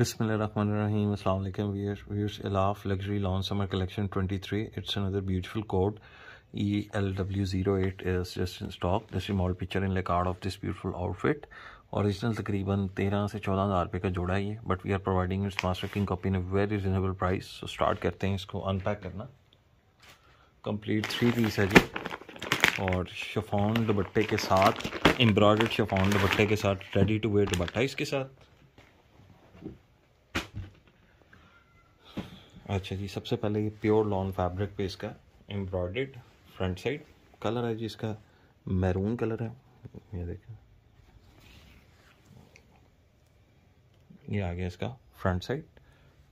बिसमीम व्यूर्स अलाफ luxury lawn summer collection 23 it's another beautiful code E L W zero eight is just in stock this mall picture in regard of this beautiful outfit original तकरीबन तेरह से चौदह हज़ार रुपये का जोड़ा ही है but we are providing it's master king copy in very reasonable price so start करते हैं इसको अनपैक करना कंप्लीट थ्री पीस है जी और शफान दुपट्टे के साथ एम्ब्रॉयड शफान दुपट्टे के साथ रेडी टू वेयर दुबट्टा इसके साथ अच्छा जी सबसे पहले ये प्योर लॉन फैब्रिक पे इसका एम्ब्रॉयड फ्रंट साइड कलर है जी इसका मैरून कलर है ये देखें ये आ गया इसका फ्रंट साइड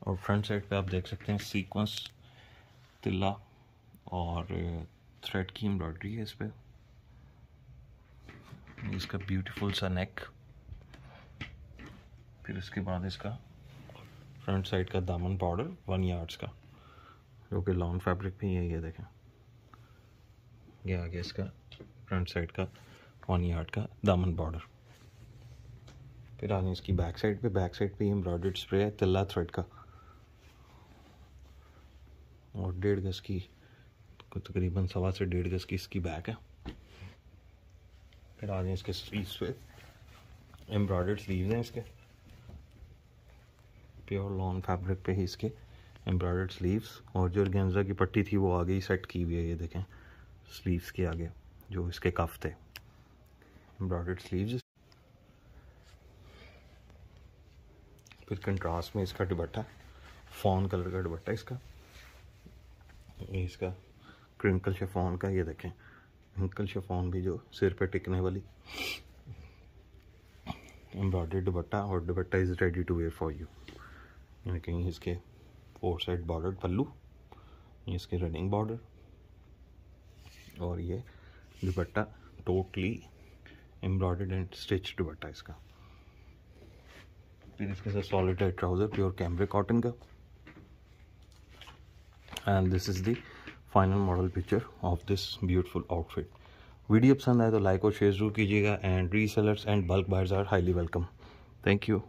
और फ्रंट साइड पे आप देख सकते हैं सीक्वेंस तिल्ला और थ्रेड की एम्ब्रॉयडरी है इस पर इसका ब्यूटीफुल सा नेक फिर उसके बाद इसका फ्रंट साइड का दामन पाउडर वन यार्ड्स का जो कि लॉन्ग फैब्रिक भी है ये देखें ये आ गया इसका फ्रंट साइड का वन यार्ड का दामन बॉर्डर फिर आ गए इसकी बैक साइड पे बैक साइड पे एम्ब्रॉयड स्प्रे है तिल्ला थ्रेड का और डेढ़ गज की तकरीबन सवा से डेढ़ गज की इसकी बैक है फिर आ गए इसके स्लीव्स पे एम्ब्रॉयड स्लीव्स हैं इसके प्योर लॉन्ग फैब्रिक पे ही इसके एम्ब्रॉयडर्ड स्लीव्स और जो गेंजा की पट्टी थी वो आगे ही सेट की हुई है ये देखें स्लीव्स के आगे जो इसके कफ थे एम्ब्रॉयड स्लीव्स फिर कंट्रास्ट में इसका दुबट्टा फॉन कलर का दुबट्टा इसका इसका क्रिंकल शेफॉन का ये देखें क्रिंकल शेफोन भी जो सिर पे टिकने वाली एम्ब्रॉयडर्ड दुबट्टा और dupatta is ready to wear for you यानी इसके फोर साइड बॉर्डर पल्लू इसके रनिंग बॉर्डर और ये dupatta totally embroidered and stitch dupatta इसका फिर इसके साथ सॉलिड है ट्राउज़र प्योर कैमरे कॉटन का and this is the final model picture of this beautiful outfit video पसंद आए तो लाइक और शेयर जरूर कीजिएगा and resellers and bulk buyers are highly welcome thank you